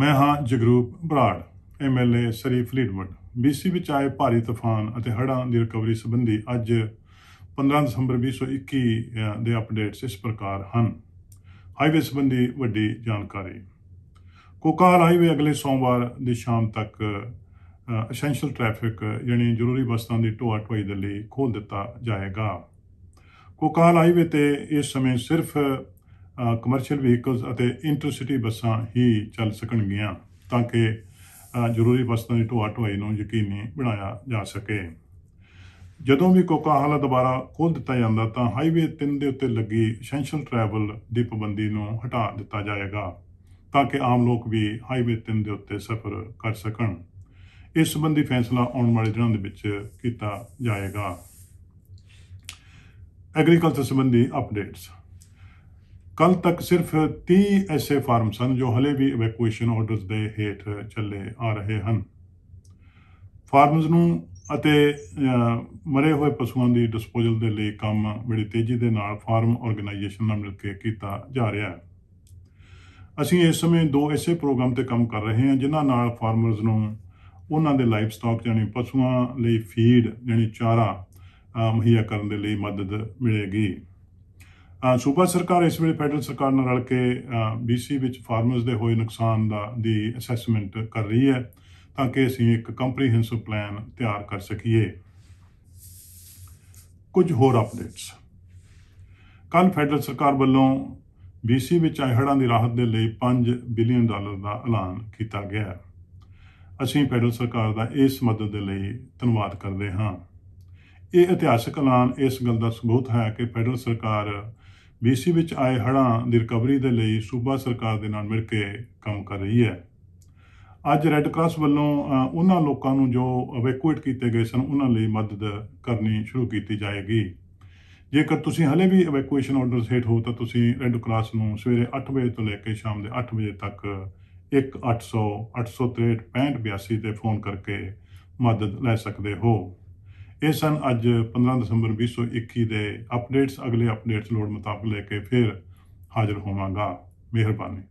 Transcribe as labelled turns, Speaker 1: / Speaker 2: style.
Speaker 1: ਮੈਂ ਹਾਂ Jagroop Brar MLA Surrey Fleetwood BC ਵਿੱਚ ਆਏ ਭਾਰੀ ਤੂਫਾਨ ਅਤੇ ਹੜ੍ਹਾਂ ਦੀ ਰਿਕਵਰੀ ਸੰਬੰਧੀ ਅੱਜ 15 ਦਸੰਬਰ 2021 ਦੇ ਅਪਡੇਟਸ ਇਸ ਪ੍ਰਕਾਰ ਹਨ ਹਾਈਵੇ ਸੰਬੰਧੀ ਵੱਡੀ ਜਾਣਕਾਰੀ ਕੋਕਾਲ ਹਾਈਵੇ ਅਗਲੇ ਸੋਮਵਾਰ ਦੀ ਸ਼ਾਮ ਤੱਕ ਐਸੈਂਸ਼ੀਅਲ ਟ੍ਰੈਫਿਕ ਯਾਨੀ ਜ਼ਰੂਰੀ ਵਸਤਾਂ ਦੀ ਢੋਆ ਢੋਈ ਦੇ ਲਈ ਖੋਲ ਦਿੱਤਾ ਜਾਏਗਾ ਕੋਕਾਲ ਹਾਈਵੇ ਤੇ ਇਸ ਸਮੇਂ ਸਿਰਫ ਕਮਰਸ਼ੀਅਲ ਵਹੀਕਲਸ ਅਤੇ ਇੰਟਰਸਿਟੀ ਬੱਸਾਂ ਹੀ ਚੱਲ ਸਕਣਗੀਆਂ ਤਾਂ ਕਿ ਜ਼ਰੂਰੀ ਵਸਤਾਂ ਦੀ ਢੋਆ ਢੋਈ ਨੂੰ ਯਕੀਨੀ ਬਣਾਇਆ ਜਾ ਸਕੇ ਜਦੋਂ ਵੀ ਕੋਕਾਹਲਾ ਦੁਬਾਰਾ ਖੋਲ ਦਿੱਤਾ ਜਾਂਦਾ ਤਾਂ ਹਾਈਵੇ 3 ਦੇ ਉੱਤੇ ਲੱਗੀ ਸੈਂਸ਼ਨਲ ਟਰੈਵਲ ਦੀ ਪਾਬੰਦੀ ਨੂੰ ਹਟਾ ਦਿੱਤਾ ਜਾਏਗਾ ਤਾਂ ਕਿ ਆਮ ਲੋਕ ਵੀ ਹਾਈਵੇ 3 ਦੇ ਉੱਤੇ ਸਫ਼ਰ ਕਰ ਸਕਣ ਇਸ ਸੰਬੰਧੀ ਫੈਸਲਾ ਆਉਣ ਵਾਲੇ ਦਿਨਾਂ ਦੇ ਵਿੱਚ ਕੀਤਾ ਜਾਏਗਾ ਐਗਰੀਕਲਚਰ ਸੰਬੰਧੀ ਅਪਡੇਟਸ ਕੱਲ ਤੱਕ ਸਿਰਫ 30 ਐਸੇ ਫਾਰਮ ਸਨ ਜੋ ਹਲੇ ਵੀ ਇਵੈਕੂਏਸ਼ਨ ਆਰਡਰਸ ਦੇ ਹੇਠ ਚੱਲੇ ਆ ਰਹੇ ਹਨ ਫਾਰਮਸ ਨੂੰ ਅਤੇ ਮਰੇ ਹੋਏ ਪਸ਼ੂਆਂ ਦੀ ਡਿਸਪੋਜ਼ਲ ਦੇ ਲਈ ਕੰਮ ਬੜੀ ਤੇਜ਼ੀ ਦੇ ਨਾਲ ਫਾਰਮ ਆਰਗੇਨਾਈਜੇਸ਼ਨ ਨਾਲ ਮਿਲ ਕੇ ਕੀਤਾ ਜਾ ਰਿਹਾ ਹੈ ਅਸੀਂ ਇਸ ਸਮੇਂ ਦੋ ਐਸੇ ਪ੍ਰੋਗਰਾਮ ਤੇ ਕੰਮ ਕਰ ਰਹੇ ਹਾਂ ਜਿਨ੍ਹਾਂ ਨਾਲ ਫਾਰਮਰਸ ਨੂੰ ਉਹਨਾਂ ਦੇ ਲਾਈਫ ਸਟਾਕ ਜਾਨੀ ਪਸ਼ੂਆਂ ਲਈ ਫੀਡ ਜਾਨੀ ਚਾਰਾ ਮਹੀਆ ਕਰਨ ਦੇ ਲਈ ਮਦਦ ਮਿਲੇਗੀ ਸੂਬਾ ਸਰਕਾਰ ਇਸ ਵੇਲੇ ਫੈਡਰਲ ਸਰਕਾਰ ਨਾਲ ਰਲ ਕੇ BC ਵਿੱਚ ਫਾਰਮਰਸ ਦੇ ਹੋਏ ਨੁਕਸਾਨ ਦਾ ਦੀ ਅਸੈਸਮੈਂਟ ਕਰ ਰਹੀ ਹੈ ਤਾਂ ਕਿ ਅਸੀਂ ਇੱਕ ਕੰਪਰੀਹੈਂਸਿਵ ਪਲਾਨ ਤਿਆਰ ਕਰ ਸਕੀਏ ਕੁਝ ਹੋਰ ਅਪਡੇਟਸ ਕੱਲ ਫੈਡਰਲ ਸਰਕਾਰ ਵੱਲੋਂ BC ਵਿੱਚ ਆਏ ਹੜ੍ਹਾਂ ਦੀ ਰਾਹਤ ਦੇ ਲਈ 5 ਬਿਲੀਅਨ ਡਾਲਰ ਦਾ ਐਲਾਨ ਕੀਤਾ ਗਿਆ ਹੈ ਅਸੀਂ ਫੈਡਰਲ ਸਰਕਾਰ ਦਾ ਇਸ ਮਦਦ ਦੇ ਲਈ ਧੰਨਵਾਦ ਕਰਦੇ ਹਾਂ ਇਹ ਇਤਿਹਾਸਕ ਐਲਾਨ ਇਸ ਗੱਲ ਦਾ ਸਬੂਤ ਹੈ ਕਿ ਫੈਡਰਲ ਸਰਕਾਰ ਬੀਸੀ ਵਿੱਚ ਆਏ ਹੜ੍ਹਾਂ ਦੀ ਰਿਕਵਰੀ ਦੇ ਲਈ ਸੂਬਾ ਸਰਕਾਰ ਦੇ ਨਾਲ ਮਿਲ ਕੇ ਕੰਮ ਕਰ ਰਹੀ ਹੈ ਅੱਜ ਰੈੱਡ ਕਰਾਸ ਵੱਲੋਂ ਉਹਨਾਂ ਲੋਕਾਂ ਨੂੰ ਜੋ ਅਵੇਕੂਏਟ ਕੀਤੇ ਗਏ ਸਨ ਉਹਨਾਂ ਲਈ ਮਦਦ ਕਰਨੀ ਸ਼ੁਰੂ ਕੀਤੀ ਜਾਏਗੀ ਜੇਕਰ ਤੁਸੀਂ ਹਲੇ ਵੀ ਅਵੇਕੂਏਸ਼ਨ ਆਰਡਰ ਹੇਠ ਹੋ ਤਾਂ ਤੁਸੀਂ ਰੈੱਡ ਕਰਾਸ ਨੂੰ ਸਵੇਰੇ 8 ਵਜੇ ਤੋਂ ਲੈ ਕੇ ਸ਼ਾਮ ਦੇ 8 ਵਜੇ ਤੱਕ 1800 863 6582 ਤੇ ਫੋਨ ਕਰਕੇ ਮਦਦ ਲੈ ਸਕਦੇ ਹੋ ਇਹ ਸਨ ਅੱਜ 15 ਦਸੰਬਰ 2021 ਦੇ ਅਪਡੇਟਸ ਅਗਲੇ ਅਪਡੇਟਸ ਲੋੜ ਮੁਤਾਬਕ ਲੈ ਕੇ ਫਿਰ ਹਾਜ਼ਰ ਹੋਵਾਂਗਾ ਮਿਹਰਬਾਨੀ